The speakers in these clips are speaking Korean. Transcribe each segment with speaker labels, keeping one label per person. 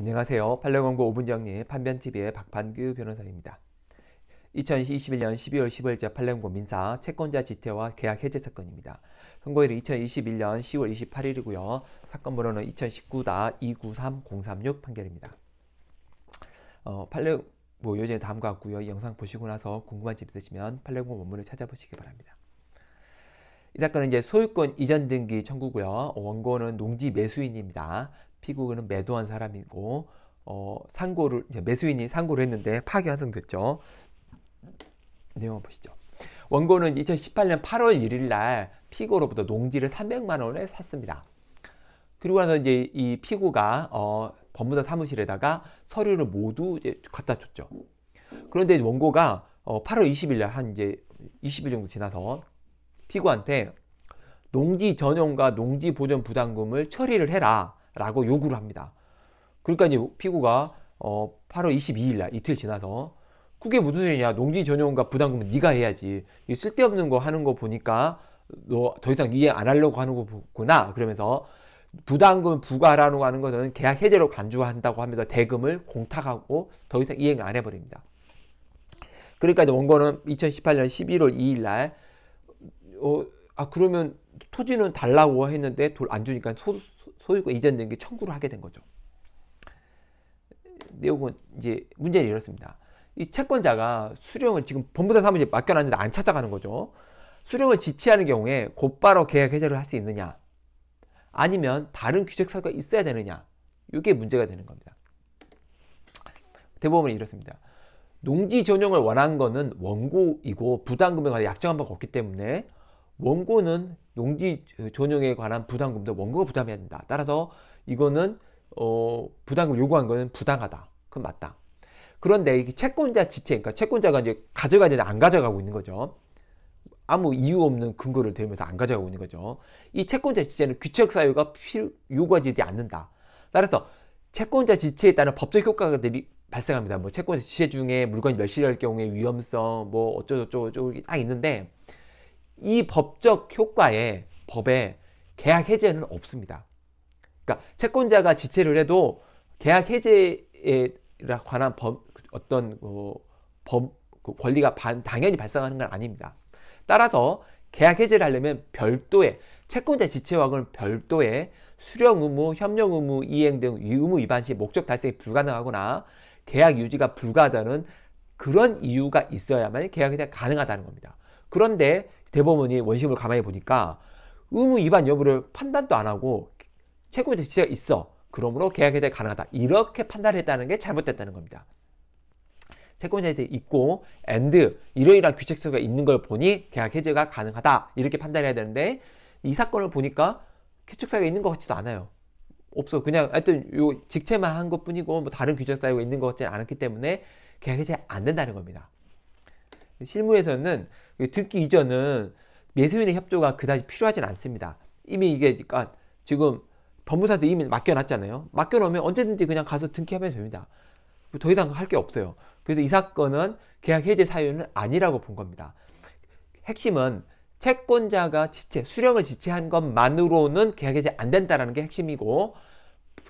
Speaker 1: 안녕하세요. 팔레광고 5분정리 판변TV의 박판규 변호사입니다. 2021년 12월 15일자 팔레광고 민사 채권자 지태와 계약 해제 사건입니다. 선고일은 2021년 10월 28일이고요. 사건 번호는 2 0 1 9 293036 판결입니다. 어, 팔레 뭐 요제 다음과 같고요. 이 영상 보시고 나서 궁금한 점 있으시면 팔레광고 원문을 찾아보시기 바랍니다. 이 사건은 이제 소유권 이전 등기 청구고요. 원고는 농지 매수인입니다. 피고는 매도한 사람이고 어, 상고를 매수인이 상고를 했는데 파기 환송됐죠. 내용 보시죠. 원고는 2018년 8월 1일 날 피고로부터 농지를 300만 원에 샀습니다. 그리고 나서 이제 이 피고가 어, 법무사 사무실에다가 서류를 모두 이제 갖다 줬죠. 그런데 원고가 어, 8월 20일 날한 이제 20일 정도 지나서 피고한테 농지 전용과 농지 보전 부담금을 처리를 해라. 라고 요구를 합니다. 그러니까 이제 피고가 어 8월 22일 날 이틀 지나서 그게 무슨 소리냐 농지 전용과 부담금은 네가 해야지 이 쓸데없는 거 하는 거 보니까 너 더 이상 이해 안 하려고 하는 거구나 그러면서 부담금 부과라고 하는 것은 계약 해제로 간주한다고 하면서 대금을 공탁하고 더 이상 이행 안 해버립니다. 그러니까 이제 원고는 2018년 11월 2일 날 어, 아 그러면 토지는 달라고 했는데 돌 안 주니까 소, 소유권 이전 등기 청구를 하게 된 거죠. 내용은 이제 문제는 이렇습니다. 이 채권자가 수령을 지금 본부장 사무실 맡겨놨는데 안 찾아가는 거죠. 수령을 지체하는 경우에 곧바로 계약 해제를 할 수 있느냐 아니면 다른 규칙사가 있어야 되느냐 이게 문제가 되는 겁니다. 대법원은 이렇습니다. 농지 전용을 원한 거는 원고이고 부담금에 관해 약정한 바가 없기 때문에 원고는 용지 전용에 관한 부담금도 원고가 부담해야 된다. 따라서 이거는 어, 부담금 요구한 거는 부당하다. 그건 맞다. 그런데 이게 채권자 지체, 그러니까 채권자가 이제 가져가야 되는데 안 가져가고 있는 거죠. 아무 이유 없는 근거를 대면서 안 가져가고 있는 거죠. 이 채권자 지체는 귀책 사유가 필요, 요구하지 않는다. 따라서 채권자 지체에 따른 법적 효과가 들이 발생합니다. 뭐 채권자 지체 중에 물건이 멸실할 경우에 위험성, 뭐 어쩌고저쩌고 딱 있는데 이 법적 효과에 법에 계약 해제는 없습니다. 그러니까 채권자가 지체를 해도 계약 해제에 관한 법, 어떤 어, 그 법, 그 권리가 반, 당연히 발생하는 건 아닙니다. 따라서 계약 해제를 하려면 별도의 채권자 지체와는 별도의 수령 의무, 협력 의무, 이행 등 의무 위반 시 목적 달성이 불가능하거나 계약 유지가 불가하다는 그런 이유가 있어야만 계약이 가능하다는 겁니다. 그런데 대법원이 원심을 가만히 보니까 의무 위반 여부를 판단도 안 하고 채권 대치가 있어. 그러므로 계약 해제 가능하다. 이렇게 판단했다는 을게 잘못됐다는 겁니다. 채권 해제 있고 앤드 이러이러한 규칙서가 있는 걸 보니 계약 해제가 가능하다. 이렇게 판단해야 되는데 이 사건을 보니까 규칙사가 있는 것 같지도 않아요. 없어. 그냥 하여튼 요 직체만 한 것뿐이고 뭐 다른 규칙사유가 있는 것 같지는 않았기 때문에 계약 해제 안 된다는 겁니다. 실무에서는 듣기 이전은 매수인의 협조가 그다지 필요하진 않습니다. 이미 이게 그러니까 지금 법무사한테 이미 맡겨놨잖아요. 맡겨놓으면 언제든지 그냥 가서 등기하면 됩니다. 더 이상 할 게 없어요. 그래서 이 사건은 계약 해제 사유는 아니라고 본 겁니다. 핵심은 채권자가 지체, 수령을 지체한 것만으로는 계약 해제 안된다는게 핵심이고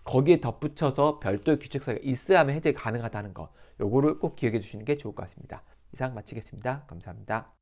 Speaker 1: 거기에 덧붙여서 별도의 규칙 사가 있어야만 해제 가능하다는 것. 요거를 꼭 기억해 주시는 게 좋을 것 같습니다. 이상 마치겠습니다. 감사합니다.